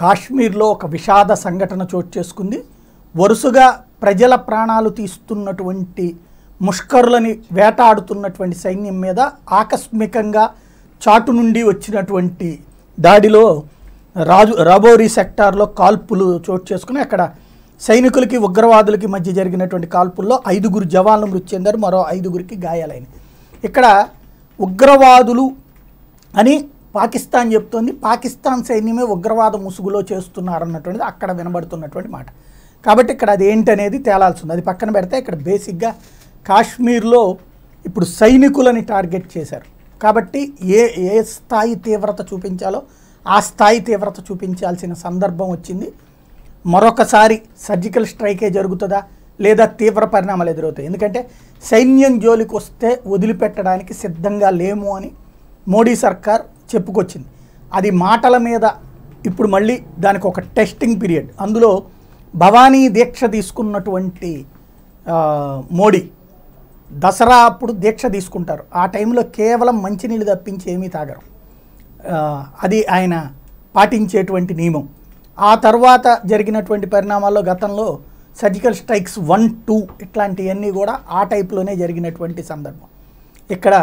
కాశ్మీర్లో ఒక విషాద సంఘటన చోటు చేసుకుంది వరుసగా ప్రజల ప్రాణాలు తీస్తున్నటువంటి ముష్కరులని వేటాడుతున్నటువంటి సైన్యం మీద ఆకస్మికంగా చాటు నుండి వచ్చినటువంటి దాడిలో రాజు రాబోరీ సెక్టార్లో కాల్పులు చోటు చేసుకుని అక్కడ సైనికులకి ఉగ్రవాదులకి మధ్య జరిగినటువంటి కాల్పుల్లో ఐదుగురు జవాన్లు మృతి చెందారు మరో ఐదుగురికి గాయాలైనవి ఇక్కడ ఉగ్రవాదులు అని పాకిస్తాన్ చెప్తోంది పాకిస్తాన్ సైన్యమే ఉగ్రవాద ముసుగులో చేస్తున్నారన్నటువంటిది అక్కడ వినబడుతున్నటువంటి మాట కాబట్టి ఇక్కడ అది ఏంటనేది తేలాల్సి ఉంది అది పక్కన పెడితే ఇక్కడ బేసిక్గా కాశ్మీర్లో ఇప్పుడు సైనికులని టార్గెట్ చేశారు కాబట్టి ఏ ఏ స్థాయి తీవ్రత చూపించాలో ఆ స్థాయి తీవ్రత చూపించాల్సిన సందర్భం వచ్చింది మరొకసారి సర్జికల్ స్ట్రైకే జరుగుతుందా లేదా తీవ్ర పరిణామాలు ఎదురవుతాయి ఎందుకంటే సైన్యం జోలికి వస్తే వదిలిపెట్టడానికి సిద్ధంగా లేము అని మోడీ సర్కార్ చెప్పుకొచ్చింది అది మాటల మీద ఇప్పుడు మళ్ళీ దానికి ఒక టెస్టింగ్ పీరియడ్ అందులో భవానీ దీక్ష తీసుకున్నటువంటి మోడీ దసరా అప్పుడు దీక్ష తీసుకుంటారు ఆ టైంలో కేవలం మంచినీళ్ళు తప్పించి ఏమీ తాగరు అది ఆయన పాటించేటువంటి నియమం ఆ తర్వాత జరిగినటువంటి పరిణామాల్లో గతంలో సర్జికల్ స్ట్రైక్స్ వన్ టూ ఇట్లాంటివన్నీ కూడా ఆ టైప్లోనే జరిగినటువంటి సందర్భం ఇక్కడ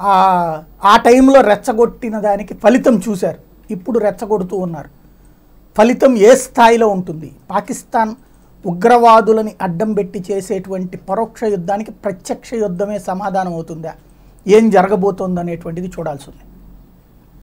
ఆ టైంలో రెచ్చగొట్టిన దానికి ఫలితం చూశారు ఇప్పుడు రెచ్చగొడుతూ ఉన్నారు ఫలితం ఏ స్థాయిలో ఉంటుంది పాకిస్తాన్ ఉగ్రవాదులని అడ్డం పెట్టి చేసేటువంటి పరోక్ష యుద్ధానికి ప్రత్యక్ష యుద్ధమే సమాధానం అవుతుందా ఏం జరగబోతోందనేటువంటిది చూడాల్సి ఉంది